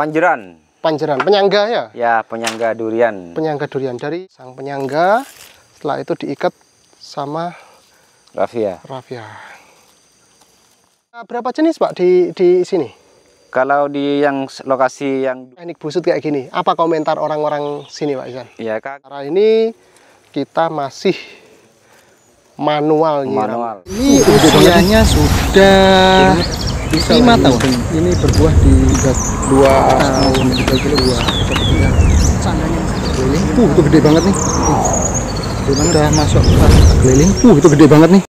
Panjeran. Panjeran, penyangga ya? Ya, penyangga durian. Penyangga durian dari sang penyangga. Setelah itu diikat sama rafia. Rafia. Berapa jenis Pak di di sini? Kalau di yang lokasi yang teknik busut kayak gini, apa komentar orang-orang sini Pak Izan? ya Kak. Karena ini kita masih manual. Manual. Ini usianya sudah bisa lima tahun ini berbuah di dua tahun tiga kilo dua sepertinya keliling itu gede banget nih uh, udah masuk keliling uh itu gede banget nih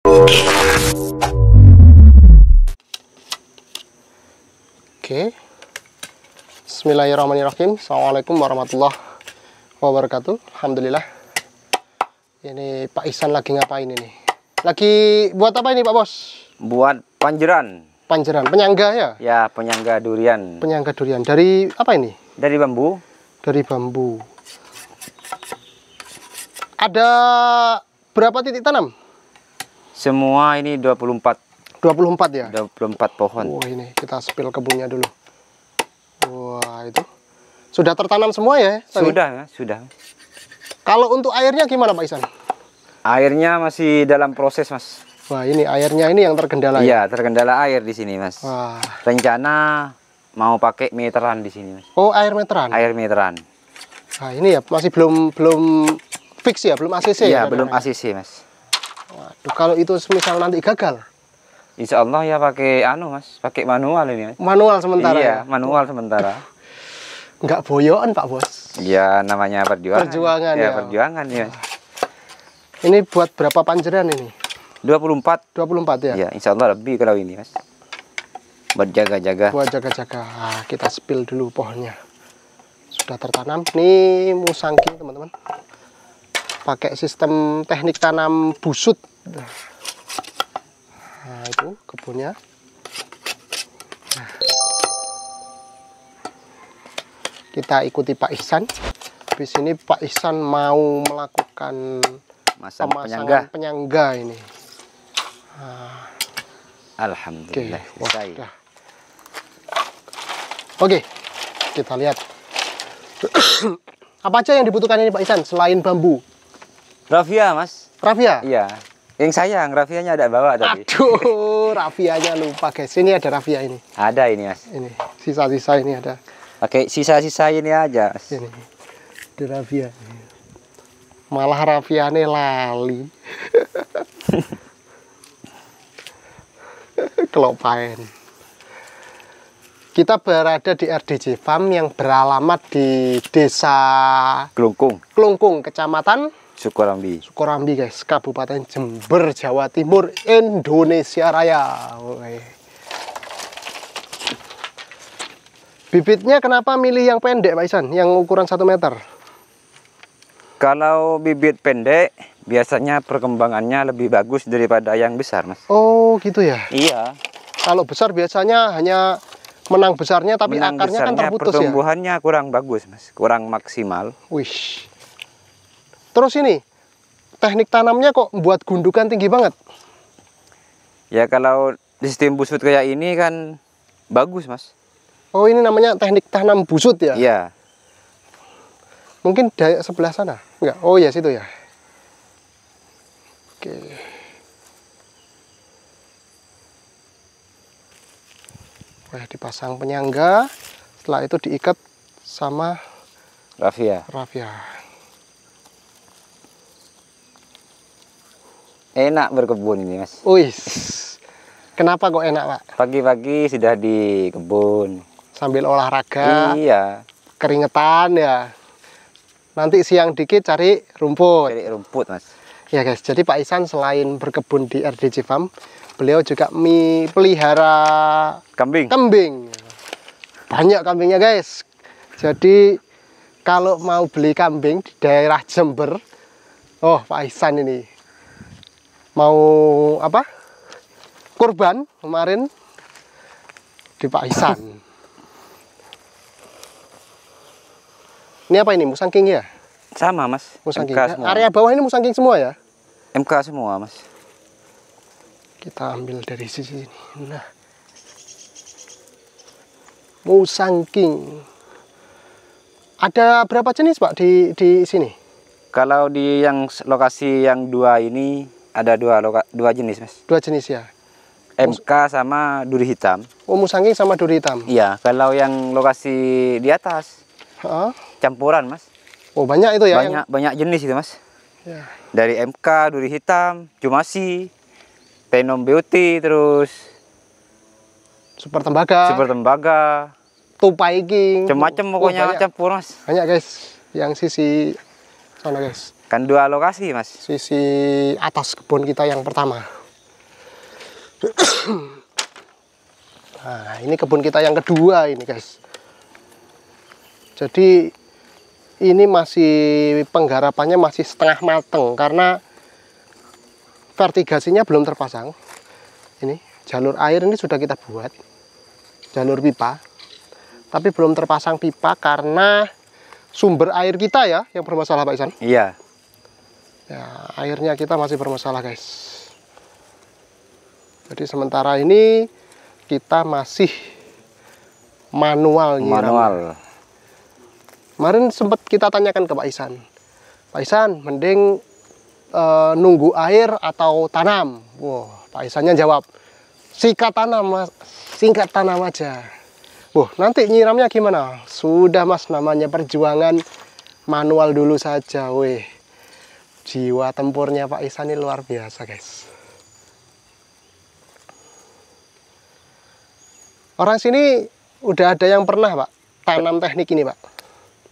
oke Bismillahirrahmanirrahim Assalamualaikum warahmatullahi wabarakatuh Alhamdulillah ini Pak Ihsan lagi ngapain ini? Lagi buat apa ini Pak Bos? Buat panjeran panjeran. Penyangga ya? Ya, penyangga durian. Penyangga durian. Dari apa ini? Dari bambu. Dari bambu. Ada berapa titik tanam? Semua ini 24. 24 ya? 24 pohon. Wah, oh, ini kita spill kebunnya dulu. Wah, itu. Sudah tertanam semua ya? Tadi? Sudah, sudah. Kalau untuk airnya gimana Pak Isan? Airnya masih dalam proses, Mas. Wah, ini airnya ini yang terkendala. Ya? Iya, ya? terkendala air di sini, Mas. Wah. Rencana mau pakai meteran di sini, Mas. Oh, air meteran. Air meteran. Nah, ini ya masih belum belum fix ya, belum ACC iya, ya. Iya, belum ya? ACC, Mas. Waduh, kalau itu semisal nanti gagal. Insya Allah ya pakai anu, Mas. Pakai manual ini, Mas. Manual sementara. Iya, ya? manual sementara. Enggak boyoan, Pak Bos. Iya, namanya perjuangan. Perjuangan ya. ya. perjuangan ya. Ini buat berapa panjeran ini? 24 24 ya? Ya, insya Allah lebih kalau ini mas Buat jaga-jaga Buat jaga-jaga ah, Kita spill dulu pohonnya Sudah tertanam Ini musangki teman-teman Pakai sistem teknik tanam busut Nah itu kebunnya nah. Kita ikuti Pak Ihsan Di sini Pak Ihsan mau melakukan Masang pemasangan penyangga. penyangga ini Alhamdulillah okay. Oke, okay. kita lihat. Apa aja yang dibutuhkan ini Pak Isan selain bambu? Rafia, Mas. Rafia? Iya. Yang sayang, rafianya ada bawa tadi. Aduh, rafianya lupa guys. Ini ada rafia ini. Ada ini, Mas. Ini, sisa-sisa ini ada. Oke, sisa-sisa ini aja, Mas. Ini. Ada rafia. Malah rafiane lali. kelopain. Kita berada di RDJ Farm yang beralamat di Desa Klungkung, Klungkung Kecamatan Sukorambi. Sukorambi guys, Kabupaten Jember, Jawa Timur, Indonesia Raya. Oke. Bibitnya kenapa milih yang pendek Pak Isan, yang ukuran satu meter? Kalau bibit pendek, biasanya perkembangannya lebih bagus daripada yang besar, Mas. Oh, gitu ya? Iya. Kalau besar biasanya hanya menang besarnya tapi menang akarnya kan besarnya, kan terputus ya? pertumbuhannya ya. kurang bagus, Mas. Kurang maksimal. wish Terus ini teknik tanamnya kok buat gundukan tinggi banget? Ya kalau sistem busut kayak ini kan bagus, Mas. Oh, ini namanya teknik tanam busut ya? Iya. Mungkin dari sebelah sana? Enggak. Oh, ya situ ya. Oke. Wah, dipasang penyangga. Setelah itu diikat sama rafia. Rafia. Enak berkebun ini, Mas. uis, Kenapa kok enak, Pak? Pagi-pagi sudah di kebun. Sambil olahraga. Iya. Keringetan ya. Nanti siang dikit cari rumput. Cari rumput, Mas Ya guys, jadi Pak Isan selain berkebun di RDC Farm, beliau juga mi pelihara kambing. Kambing. Banyak kambingnya guys. Jadi kalau mau beli kambing di daerah Jember, oh Pak Isan ini mau apa? Kurban kemarin di Pak Isan. Ini apa ini? Musangking ya? Sama mas. Musangking. Area bawah ini musangking semua ya? MK semua mas kita ambil dari sisi ini. nah musang king ada berapa jenis pak di di sini kalau di yang lokasi yang dua ini ada dua loka, dua jenis mas dua jenis ya MK sama duri hitam. Oh, musangking sama duri hitam. Iya, kalau yang lokasi di atas. Huh? Campuran, Mas. Oh, banyak itu ya. Banyak yang... banyak jenis itu, Mas. Ya. Dari MK, Duri Hitam, Jumasi, Tenom Beauty, terus Super Tembaga. Super Tembaga. Tupai King. Macam-macam oh, pokoknya oh, macam Banyak guys, yang sisi sana guys. Kan dua lokasi mas. Sisi atas kebun kita yang pertama. nah ini kebun kita yang kedua ini guys. Jadi ini masih penggarapannya masih setengah mateng karena vertigasinya belum terpasang. Ini jalur air ini sudah kita buat. Jalur pipa. Tapi belum terpasang pipa karena sumber air kita ya yang bermasalah Pak Isan. Iya. Ya, airnya kita masih bermasalah, guys. Jadi sementara ini kita masih manual Manual. Kemarin sempat kita tanyakan ke Pak Isan. Pak Isan, mending e, nunggu air atau tanam? Wah, Pak Isannya jawab, sikat tanam mas, singkat tanam aja. Wah, nanti nyiramnya gimana? Sudah mas, namanya perjuangan manual dulu saja, weh. Jiwa tempurnya Pak Isan ini luar biasa, guys. Orang sini udah ada yang pernah, Pak, tanam teknik ini, Pak.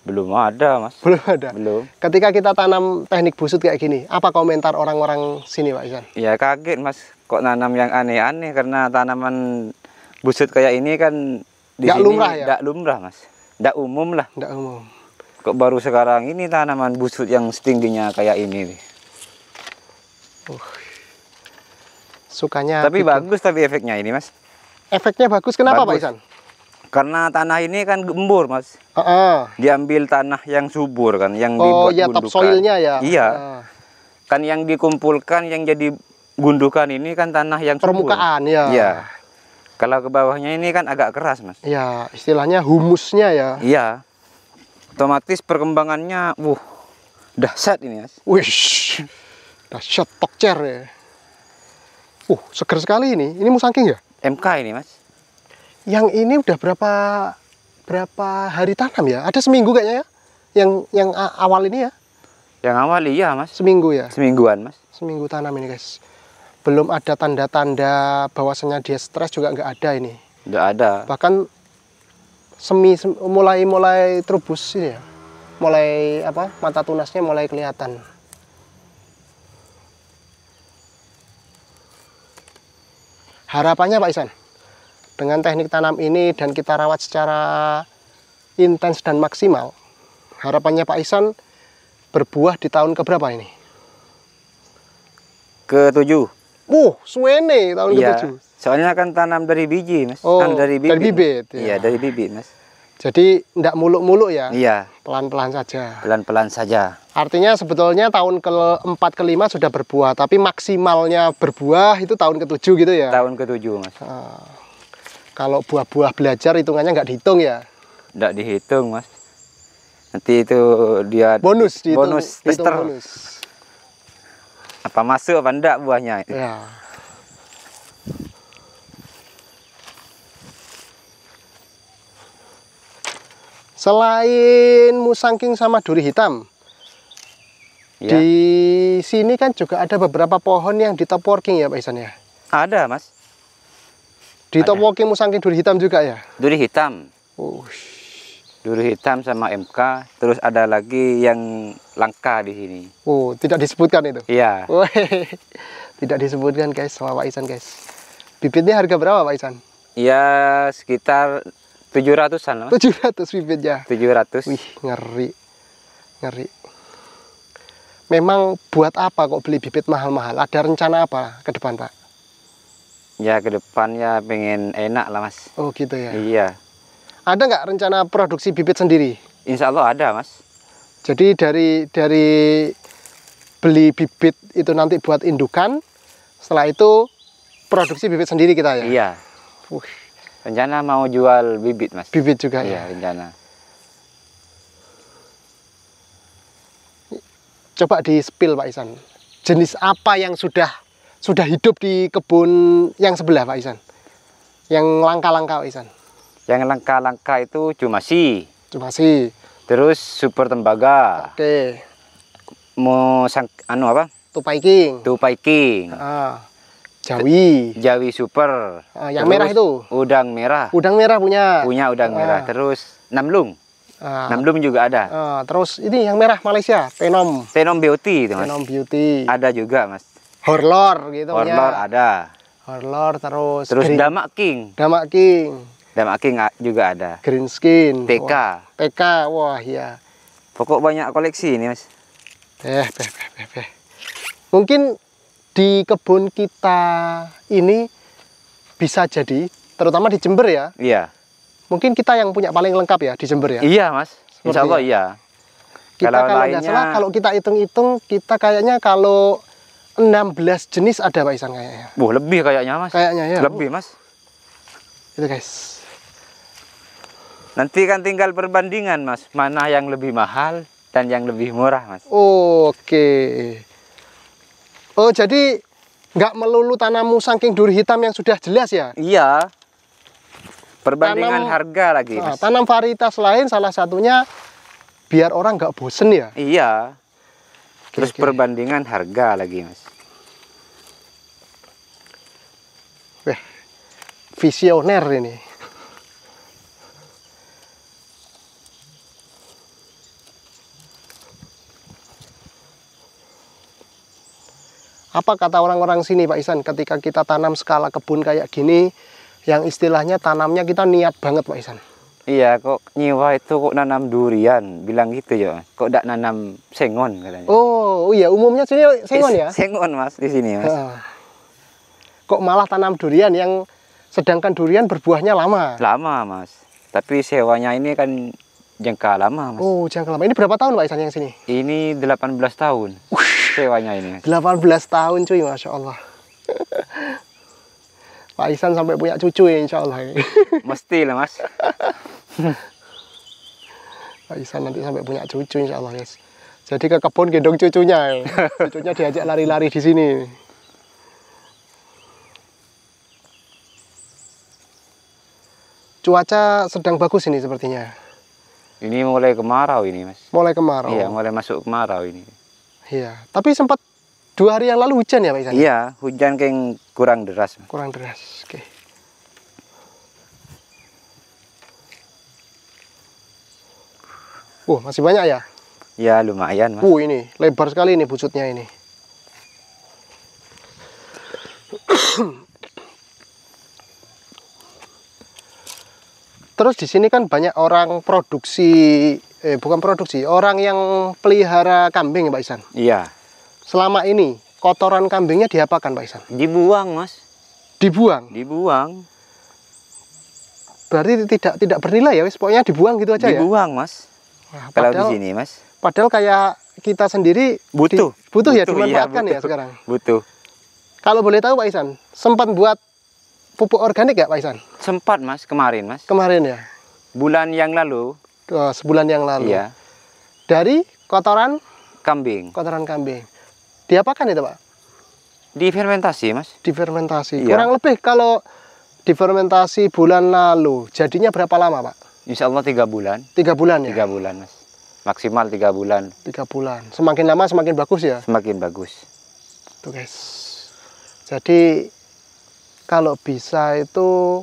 Belum ada, Mas. Belum ada. Belum. Ketika kita tanam teknik busut kayak gini, apa komentar orang-orang sini, Pak Isan? Ya kaget, Mas. Kok nanam yang aneh-aneh karena tanaman busut kayak ini kan di gak sini lumrah ya? Gak lumrah, Mas. Gak umum lah. Gak umum. Kok baru sekarang ini tanaman busut yang setingginya kayak ini nih. Uh. Sukanya Tapi gitu. bagus tapi efeknya ini, Mas. Efeknya bagus kenapa, bagus. Pak Isan? Karena tanah ini kan gembur, Mas. Uh -uh. Diambil tanah yang subur kan, yang oh, dibuat ya, gundukan. Oh, ya. Iya. Uh. Kan yang dikumpulkan yang jadi gundukan ini kan tanah yang subur. permukaan ya. Iya. Kalau ke bawahnya ini kan agak keras, Mas. Iya, istilahnya humusnya ya. Iya. Otomatis perkembangannya wuh dahsyat ini, Mas. Wish. Dahsyat tokcer ya. Uh, seger sekali ini. Ini musangking ya? MK ini, Mas. Yang ini udah berapa berapa hari tanam ya? Ada seminggu kayaknya ya? Yang yang awal ini ya? Yang awal iya mas. Seminggu ya? Semingguan mas. Seminggu tanam ini guys. Belum ada tanda-tanda bahwasanya dia stres juga nggak ada ini. Nggak ada. Bahkan semi mulai mulai trubus ini ya. Mulai apa? Mata tunasnya mulai kelihatan. Harapannya Pak Isan? Dengan teknik tanam ini dan kita rawat secara intens dan maksimal, harapannya Pak Isan berbuah di tahun keberapa ini? Ketujuh. Wuh, suwene tahun iya, ketujuh. Soalnya akan tanam dari biji, mas. Oh, tanam dari bibit. Dari bibit. Ya. Iya, dari bibit, mas. Jadi tidak muluk-muluk ya? Iya. Pelan-pelan saja. Pelan-pelan saja. Artinya sebetulnya tahun keempat kelima sudah berbuah, tapi maksimalnya berbuah itu tahun ketujuh gitu ya? Tahun ketujuh mas. Ah. Kalau buah-buah belajar hitungannya nggak dihitung ya? Nggak dihitung, Mas. Nanti itu dia bonus dihitung, bonus tester. Bonus. Apa masuk apa enggak buahnya? Ya. Selain musangking sama duri hitam, ya. di sini kan juga ada beberapa pohon yang di working ya Pak Isan ya? Ada mas di top Walking musangking duri hitam juga ya? Duri hitam. Ush. Duri hitam sama MK, terus ada lagi yang langka di sini. Oh, tidak disebutkan itu? Iya. tidak disebutkan guys sama Pak Isan guys. Bibitnya harga berapa Pak Isan? Ya sekitar 700-an. 700 bibit ya? 700. Wih, ngeri. Ngeri. Memang buat apa kok beli bibit mahal-mahal? Ada rencana apa ke depan Pak? Ya ke depannya pengen enak lah mas. Oh gitu ya. Iya. Ada nggak rencana produksi bibit sendiri? Insya Allah ada mas. Jadi dari dari beli bibit itu nanti buat indukan, setelah itu produksi bibit sendiri kita ya. Iya. Uh. Rencana mau jual bibit mas. Bibit juga ya? iya, ya. rencana. Coba di spill Pak Isan. Jenis apa yang sudah sudah hidup di kebun yang sebelah Pak Isan? Yang langka-langka Pak Isan? Yang langka-langka itu cuma si, cuma si, Terus super tembaga. Oke. Mau sang, anu apa? Tupai King. Tupai King. Ah. Jawi. Jawi super. Ah, yang Terus merah itu. Udang merah. Udang merah punya. Punya udang ah. merah. Terus namlung. Ah. Namlum juga ada. Ah, terus ini yang merah Malaysia, Penom. Penom Beauty itu, Mas. Penom Beauty. Ada juga, Mas horlor gitu horlor ya. ada horlor terus terus green, damak king damak king damak king juga ada green skin TK wah, TK wah ya pokok banyak koleksi ini mas eh beh, beh, beh, beh. mungkin di kebun kita ini bisa jadi terutama di Jember ya iya mungkin kita yang punya paling lengkap ya di Jember ya iya mas Insya Allah ya. iya kita kalau, kalau lainnya... salah kalau kita hitung-hitung kita kayaknya kalau 16 jenis ada Pak Isan kayaknya. Wah, lebih kayaknya, Mas. Kayaknya ya. Lebih, Mas. Itu, guys. Nanti kan tinggal perbandingan, Mas. Mana yang lebih mahal dan yang lebih murah, Mas. Oke. Oh, jadi nggak melulu tanammu saking duri hitam yang sudah jelas ya? Iya. Perbandingan tanam, harga lagi, ah, Mas. tanam varietas lain salah satunya biar orang nggak bosen ya? Iya. Terus okay. perbandingan harga lagi, Mas. visioner ini. Apa kata orang-orang sini Pak Isan ketika kita tanam skala kebun kayak gini yang istilahnya tanamnya kita niat banget Pak Isan? Iya, kok nyewa itu kok nanam durian, bilang gitu ya. Kok tidak nanam sengon katanya. Oh, oh, iya umumnya sini sengon ya? Sengon Mas di sini Mas. Ah. Kok malah tanam durian yang Sedangkan durian berbuahnya lama. Lama, Mas. Tapi sewanya ini kan jangka lama, Mas. Oh, jangka lama. Ini berapa tahun, Pak Isan, yang sini? Ini 18 tahun. sewanya ini. 18 tahun, cuy. Masya Allah. Pak Isan sampai punya cucu ya, insya Allah. Mesti lah, Mas. Pak Isan nanti sampai punya cucu, insya Allah, guys. Jadi ke kebun gendong cucunya. Cucunya diajak lari-lari di sini. cuaca sedang bagus ini sepertinya. Ini mulai kemarau ini, Mas. Mulai kemarau. Iya, mulai masuk kemarau ini. Iya, tapi sempat dua hari yang lalu hujan ya, Pak Isan? Iya, hujan yang kurang deras. Mas. Kurang deras, oke. Okay. masih banyak ya? Ya, lumayan, Mas. Uh, ini lebar sekali ini pucutnya ini. terus di sini kan banyak orang produksi eh bukan produksi, orang yang pelihara kambing ya Pak Isan. Iya. Selama ini kotoran kambingnya diapakan Pak Isan? Dibuang, Mas. Dibuang. Dibuang. Berarti tidak tidak bernilai ya, wis pokoknya dibuang gitu aja dibuang, ya. Dibuang, Mas. padahal, Kalau di sini, Mas. Padahal kayak kita sendiri butuh. Di, butuh, butuh ya dimanfaatkan iya, ya sekarang. Butuh. Kalau boleh tahu Pak Isan, sempat buat pupuk organik ya Pak Isan? Sempat Mas, kemarin Mas. Kemarin ya? Bulan yang lalu. Oh, sebulan yang lalu. Iya. Dari kotoran? Kambing. Kotoran kambing. Diapakan itu Pak? Difermentasi Mas. Difermentasi. Iya. Kurang lebih kalau difermentasi bulan lalu, jadinya berapa lama Pak? Insya Allah tiga bulan. Tiga bulan ya? Tiga bulan Mas. Maksimal tiga bulan. Tiga bulan. Semakin lama semakin bagus ya? Semakin bagus. Tuh guys. Jadi kalau bisa itu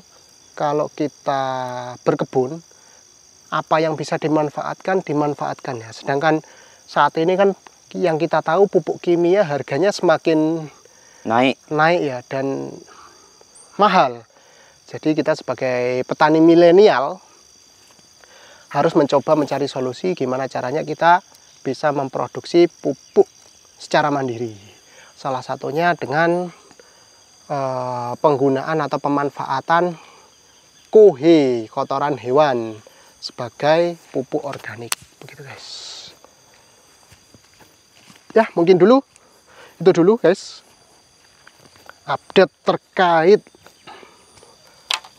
kalau kita berkebun apa yang bisa dimanfaatkan dimanfaatkan ya sedangkan saat ini kan yang kita tahu pupuk kimia harganya semakin naik naik ya dan mahal jadi kita sebagai petani milenial harus mencoba mencari solusi gimana caranya kita bisa memproduksi pupuk secara mandiri salah satunya dengan Eh, penggunaan atau pemanfaatan kue kotoran hewan sebagai pupuk organik begitu guys ya mungkin dulu itu dulu guys update terkait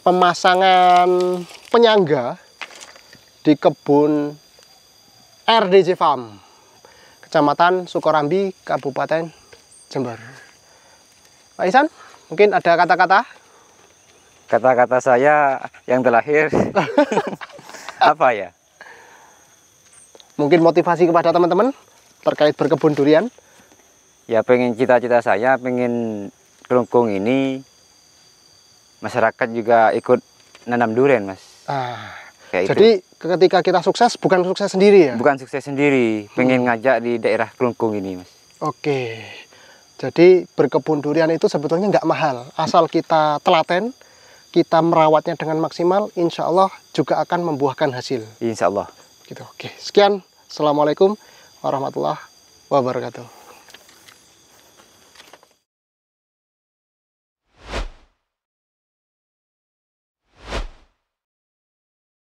pemasangan penyangga di kebun RDJ Farm Kecamatan Sukorambi Kabupaten Jember Pak Isan Mungkin ada kata-kata? Kata-kata saya yang terlahir apa ya? Mungkin motivasi kepada teman-teman terkait berkebun durian? Ya pengen cita-cita saya pengen kelungkung ini masyarakat juga ikut nanam durian mas. Ah, Kayak jadi itu. ketika kita sukses bukan sukses sendiri ya? Bukan sukses sendiri, pengen hmm. ngajak di daerah kelungkung ini mas. Oke. Okay. Jadi berkebun durian itu sebetulnya nggak mahal. Asal kita telaten, kita merawatnya dengan maksimal, insya Allah juga akan membuahkan hasil. Insya Allah. Gitu. Oke, sekian. Assalamualaikum warahmatullahi wabarakatuh.